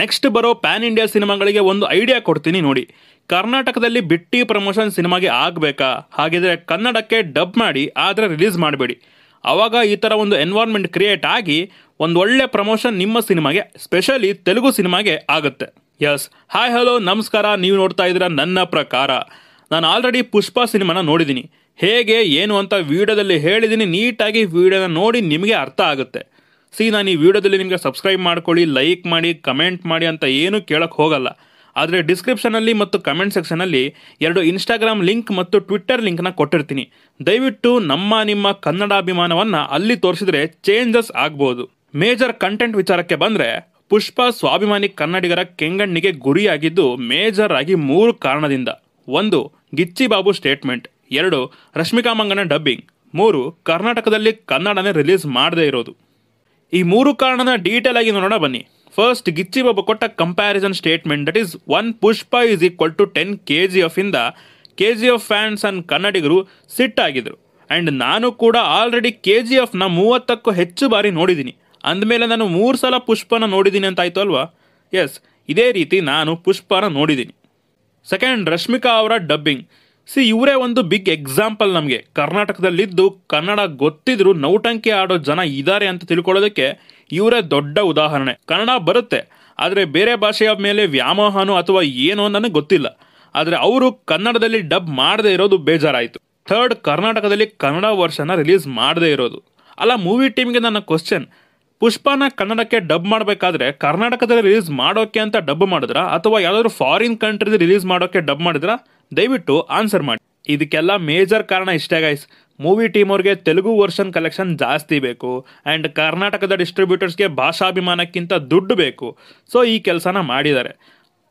next ಬರೋ PAN India ಸಿನಿಮಾಗಳಿಗೆ ಒಂದು ಐಡಿಯಾ ಕೊಡ್ತೀನಿ ನೋಡಿ ಕರ್ನಾಟಕದಲ್ಲಿ ಬಿಟ್ಟಿ ಪ್ರಮೋಷನ್ ಸಿನಿಮಾಗೆ ಆಗಬೇಕಾ ಹಾಗಿದ್ರೆ ಕನ್ನಡಕ್ಕೆ ಡಬ್ ಮಾಡಿ ಆದರೆ ರಿಲೀಸ್ ಮಾಡಬೇಡಿ ಆವಾಗ ಈ ಥರ ಒಂದು ಎನ್ವಾರ್ಮೆಂಟ್ ಕ್ರಿಯೇಟ್ ಆಗಿ ಒಂದು ಒಳ್ಳೆ ಪ್ರಮೋಷನ್ ನಿಮ್ಮ ಸಿನಿಮಾಗೆ ಸ್ಪೆಷಲಿ ತೆಲುಗು ಸಿನಿಮಾಗೆ ಆಗುತ್ತೆ ಎಸ್ ಹಾಯ್ ಹಲೋ ನಮಸ್ಕಾರ ನೀವು ನೋಡ್ತಾ ಇದ್ದೀರಾ ನನ್ನ ಪ್ರಕಾರ ನಾನು ಆಲ್ರೆಡಿ ಪುಷ್ಪ ಸಿನಿಮಾನ ನೋಡಿದ್ದೀನಿ ಹೇಗೆ ಏನು ಅಂತ ವಿಡಿಯೋದಲ್ಲಿ ಹೇಳಿದ್ದೀನಿ ನೀಟಾಗಿ ವಿಡಿಯೋನ ನೋಡಿ ನಿಮಗೆ ಅರ್ಥ ಆಗುತ್ತೆ ಸಿ ನಾನು ಈ ವಿಡಿಯೋದಲ್ಲಿ ನಿಮಗೆ ಸಬ್ಸ್ಕ್ರೈಬ್ ಮಾಡ್ಕೊಳ್ಳಿ ಲೈಕ್ ಮಾಡಿ ಕಮೆಂಟ್ ಮಾಡಿ ಅಂತ ಏನೂ ಕೇಳಕ್ಕೆ ಹೋಗಲ್ಲ ಆದರೆ ಡಿಸ್ಕ್ರಿಪ್ಷನಲ್ಲಿ ಮತ್ತು ಕಮೆಂಟ್ ಸೆಕ್ಷನಲ್ಲಿ ಎರಡು ಇನ್ಸ್ಟಾಗ್ರಾಮ್ ಲಿಂಕ್ ಮತ್ತು ಟ್ವಿಟ್ಟರ್ ಲಿಂಕ್ನ ಕೊಟ್ಟಿರ್ತೀನಿ ದಯವಿಟ್ಟು ನಮ್ಮ ನಿಮ್ಮ ಕನ್ನಡಾಭಿಮಾನವನ್ನು ಅಲ್ಲಿ ತೋರಿಸಿದ್ರೆ ಚೇಂಜಸ್ ಆಗ್ಬೋದು ಮೇಜರ್ ಕಂಟೆಂಟ್ ವಿಚಾರಕ್ಕೆ ಬಂದರೆ ಪುಷ್ಪ ಸ್ವಾಭಿಮಾನಿ ಕನ್ನಡಿಗರ ಕೆಂಗಣ್ಣಿಗೆ ಗುರಿಯಾಗಿದ್ದು ಮೇಜರ್ ಆಗಿ ಮೂರು ಕಾರಣದಿಂದ ಒಂದು ಗಿಚ್ಚಿ ಬಾಬು ಸ್ಟೇಟ್ಮೆಂಟ್ ಎರಡು ರಶ್ಮಿಕಾ ಮಂಗನ ಡಬ್ಬಿಂಗ್ ಮೂರು ಕರ್ನಾಟಕದಲ್ಲಿ ಕನ್ನಡನೇ ರಿಲೀಸ್ ಮಾಡದೇ ಇರೋದು ಈ ಮೂರು ಕಾರಣನ ಡೀಟೇಲ್ ಆಗಿ ನೋಡೋಣ ಬನ್ನಿ ಫಸ್ಟ್ ಗಿಚ್ಚಿ ಬಾಬು ಕೊಟ್ಟ comparison statement that is one Pushpa is equal to ten K G F ಇಂದ ಕೆ ಜಿ ಎಫ್ ಫ್ಯಾನ್ಸ್ ಅನ್ ಕನ್ನಡಿಗರು ಸಿಟ್ಟಾಗಿದ್ದರು ಆ್ಯಂಡ್ ನಾನು ಕೂಡ ಆಲ್ರೆಡಿ ಕೆ ಜಿ ಎಫ್ನ ಮೂವತ್ತಕ್ಕೂ ಹೆಚ್ಚು ಬಾರಿ ನೋಡಿದ್ದೀನಿ ಅಂದಮೇಲೆ ನಾನು ಮೂರು ಸಲ ಪುಷ್ಪನ ನೋಡಿದ್ದೀನಿ ಅಂತ ಆಯ್ತು ಅಲ್ವಾ ಎಸ್ ಇದೇ ರೀತಿ ನಾನು ಪುಷ್ಪನ ನೋಡಿದ್ದೀನಿ ಸೆಕೆಂಡ್ ರಶ್ಮಿಕಾ ಅವರ ಡಬ್ಬಿಂಗ್ ಸಿ ಇವರೇ ಒಂದು ಬಿಗ್ ಎಕ್ಸಾಂಪಲ್ ನಮಗೆ ಕರ್ನಾಟಕದಲ್ಲಿದ್ದು ಕನ್ನಡ ಗೊತ್ತಿದ್ರು ನೌಟಂಕಿ ಆಡೋ ಜನ ಇದ್ದಾರೆ ಅಂತ ತಿಳ್ಕೊಳ್ಳೋದಕ್ಕೆ ಇವರೇ ದೊಡ್ಡ ಉದಾಹರಣೆ ಕನ್ನಡ ಬರುತ್ತೆ ಆದರೆ ಬೇರೆ ಭಾಷೆಯ ಮೇಲೆ ವ್ಯಾಮೋಹನೋ ಅಥವಾ ಏನೋ ನನಗೆ ಗೊತ್ತಿಲ್ಲ ಆದರೆ ಅವರು ಕನ್ನಡದಲ್ಲಿ ಡಬ್ ಮಾಡದೇ ಇರೋದು ಬೇಜಾರಾಯಿತು ಥರ್ಡ್ ಕರ್ನಾಟಕದಲ್ಲಿ ಕನ್ನಡ ವರ್ಷನ ರಿಲೀಸ್ ಮಾಡದೇ ಇರೋದು ಅಲ್ಲ ಮೂವಿ ಟೀಮ್ಗೆ ನನ್ನ ಕ್ವಶನ್ ಪುಷ್ಪನ ಕನ್ನಡಕ್ಕೆ ಡಬ್ ಮಾಡಬೇಕಾದ್ರೆ ಕರ್ನಾಟಕದಲ್ಲಿ ರಿಲೀಸ್ ಮಾಡೋಕೆ ಅಂತ ಡಬ್ ಮಾಡಿದ್ರಾ ಅಥವಾ ಯಾವ್ದಾದ್ರು ಫಾರಿನ್ ಕಂಟ್ರಿದು ರಿಲೀಸ್ ಮಾಡೋಕ್ಕೆ ಡಬ್ ಮಾಡಿದ್ರಾ ದಯವಿಟ್ಟು ಆನ್ಸರ್ ಮಾಡಿ ಇದಕ್ಕೆಲ್ಲ ಮೇಜರ್ ಕಾರಣ ಇಷ್ಟೇ ಗೈಸ್ ಮೂವಿ ಟೀಮ್ ಅವ್ರಿಗೆ ತೆಲುಗು ವರ್ಷನ್ ಕಲೆಕ್ಷನ್ ಜಾಸ್ತಿ ಬೇಕು ಆ್ಯಂಡ್ ಕರ್ನಾಟಕದ ಡಿಸ್ಟ್ರಿಬ್ಯೂಟರ್ಸ್ಗೆ ಭಾಷಾಭಿಮಾನಕ್ಕಿಂತ ದುಡ್ಡು ಬೇಕು ಸೊ ಈ ಕೆಲಸನ ಮಾಡಿದ್ದಾರೆ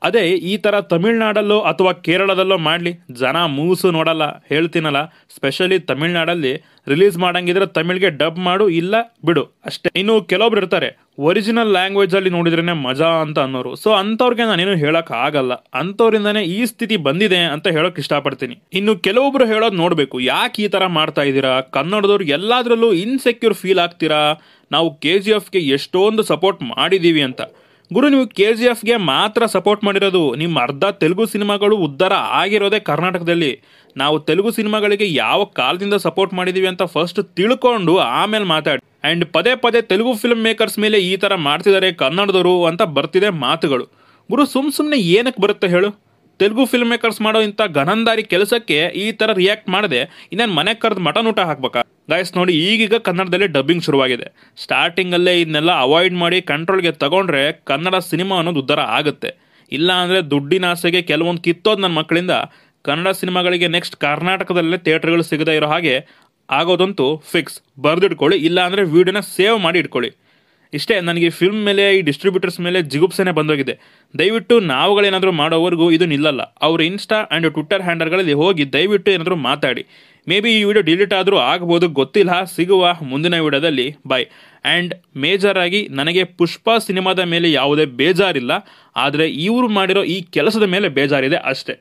ಅದೇ ಈ ಥರ ತಮಿಳ್ನಾಡಲ್ಲೋ ಅಥವಾ ಕೇರಳದಲ್ಲೋ ಮಾಡಲಿ ಜನ ಮೂಸು ನೋಡಲ್ಲ ಹೇಳ್ತೀನಲ್ಲ ಸ್ಪೆಷಲಿ ತಮಿಳ್ನಾಡಲ್ಲಿ ರಿಲೀಸ್ ಮಾಡಂಗಿದ್ರೆ ತಮಿಳ್ಗೆ ಡಬ್ ಮಾಡು ಇಲ್ಲ ಬಿಡು ಅಷ್ಟೇ ಇನ್ನು ಕೆಲವೊಬ್ರು ಇರ್ತಾರೆ ಒರಿಜಿನಲ್ ಲ್ಯಾಂಗ್ವೇಜಲ್ಲಿ ನೋಡಿದ್ರೇ ಮಜಾ ಅಂತ ಅನ್ನೋರು ಸೊ ಅಂಥವ್ರಿಗೆ ನಾನೇನು ಹೇಳೋಕ್ಕಾಗಲ್ಲ ಅಂಥವ್ರಿಂದನೇ ಈ ಸ್ಥಿತಿ ಬಂದಿದೆ ಅಂತ ಹೇಳೋಕೆ ಇಷ್ಟಪಡ್ತೀನಿ ಇನ್ನು ಕೆಲವೊಬ್ರು ಹೇಳೋದು ನೋಡಬೇಕು ಯಾಕೆ ಈ ಥರ ಮಾಡ್ತಾ ಇದ್ದೀರಾ ಕನ್ನಡದವ್ರು ಎಲ್ಲದರಲ್ಲೂ ಇನ್ಸೆಕ್ಯೂರ್ ಫೀಲ್ ಆಗ್ತೀರಾ ನಾವು ಕೆ ಜಿ ಎಫ್ಗೆ ಎಷ್ಟೊಂದು ಸಪೋರ್ಟ್ ಮಾಡಿದ್ದೀವಿ ಅಂತ ಗುರು ನೀವು ಕೆ ಜಿ ಎಫ್ಗೆ ಮಾತ್ರ ಸಪೋರ್ಟ್ ಮಾಡಿರೋದು ನಿಮ್ಮ ಅರ್ಧ ತೆಲುಗು ಸಿನಿಮಾಗಳು ಉದ್ಧಾರ ಆಗಿರೋದೇ ಕರ್ನಾಟಕದಲ್ಲಿ ನಾವು ತೆಲುಗು ಸಿನಿಮಾಗಳಿಗೆ ಯಾವ ಕಾಲದಿಂದ ಸಪೋರ್ಟ್ ಮಾಡಿದ್ದೀವಿ ಅಂತ ಫಸ್ಟ್ ತಿಳ್ಕೊಂಡು ಆಮೇಲೆ ಮಾತಾಡಿ ಆ್ಯಂಡ್ ಪದೇ ಪದೇ ತೆಲುಗು ಫಿಲ್ಮ್ ಮೇಕರ್ಸ್ ಮೇಲೆ ಈ ಥರ ಮಾಡ್ತಿದ್ದಾರೆ ಕನ್ನಡದವರು ಅಂತ ಬರ್ತಿದೆ ಮಾತುಗಳು ಗುರು ಸುಮ್ ಸುಮ್ಮನೆ ಏನಕ್ಕೆ ಬರುತ್ತೆ ಹೇಳು ತೆಲುಗು ಫಿಲ್ಮ್ ಮೇಕರ್ಸ್ ಮಾಡೋ ಇಂಥ ಘನಂದಾರಿ ಕೆಲಸಕ್ಕೆ ಈ ಥರ ರಿಯಾಕ್ಟ್ ಮಾಡಿದೆ ಇನ್ನೇನು ಮನೆ ಕರೆದು ಮಟನ್ ಊಟ ಹಾಕ್ಬೇಕಾ ಗಾಯಸ್ ನೋಡಿ ಈಗೀಗ ಕನ್ನಡದಲ್ಲಿ ಡಬ್ಬಿಂಗ್ ಶುರುವಾಗಿದೆ ಸ್ಟಾರ್ಟಿಂಗಲ್ಲೇ ಇದನ್ನೆಲ್ಲ ಅವಾಯ್ಡ್ ಮಾಡಿ ಕಂಟ್ರೋಲ್ಗೆ ತಗೊಂಡ್ರೆ ಕನ್ನಡ ಸಿನಿಮಾ ಅನ್ನೋದು ಉದ್ದಾರ ಆಗುತ್ತೆ ಇಲ್ಲ ಅಂದರೆ ದುಡ್ಡಿನ ಆಸೆಗೆ ಕೆಲವೊಂದು ಕಿತ್ತೋದು ನನ್ನ ಮಕ್ಕಳಿಂದ ಕನ್ನಡ ಸಿನಿಮಾಗಳಿಗೆ ನೆಕ್ಸ್ಟ್ ಕರ್ನಾಟಕದಲ್ಲೇ ಥಿಯೇಟ್ರ್ಗಳು ಸಿಗದೇ ಇರೋ ಹಾಗೆ ಆಗೋದಂತೂ ಫಿಕ್ಸ್ ಬರೆದಿಟ್ಕೊಳ್ಳಿ ಇಲ್ಲ ಅಂದರೆ ವೀಡಿಯೋನ ಸೇವ್ ಮಾಡಿ ಇಟ್ಕೊಳ್ಳಿ ಇಷ್ಟೇ ನನಗೆ ಫಿಲ್ಮ್ ಮೇಲೆ ಈ ಡಿಸ್ಟ್ರಿಬ್ಯೂಟರ್ಸ್ ಮೇಲೆ ಜಿಗುಪ್ಸೆನೆ ಬಂದೋಗಿದೆ ದಯವಿಟ್ಟು ನಾವುಗಳೇನಾದರೂ ಮಾಡೋವರೆಗೂ ಇದು ನಿಲ್ಲಲ್ಲ ಅವ್ರ ಇನ್ಸ್ಟಾ ಆ್ಯಂಡ್ ಟ್ವಿಟ್ಟರ್ ಹ್ಯಾಂಡಲ್ಗಳಲ್ಲಿ ಹೋಗಿ ದಯವಿಟ್ಟು ಏನಾದರೂ ಮಾತಾಡಿ ಮೇ ಬಿ ಈ ವಿಡಿಯೋ ಡಿಲೀಟ್ ಆದರೂ ಆಗ್ಬೋದು ಗೊತ್ತಿಲ್ಲ ಸಿಗುವ ಮುಂದಿನ ವಿಡಿಯೋದಲ್ಲಿ ಬೈ ಆ್ಯಂಡ್ ಮೇಜರ್ ಆಗಿ ನನಗೆ ಪುಷ್ಪ ಸಿನಿಮಾದ ಮೇಲೆ ಯಾವುದೇ ಬೇಜಾರಿಲ್ಲ ಆದರೆ ಇವರು ಮಾಡಿರೋ ಈ ಕೆಲಸದ ಮೇಲೆ ಬೇಜಾರಿದೆ ಅಷ್ಟೇ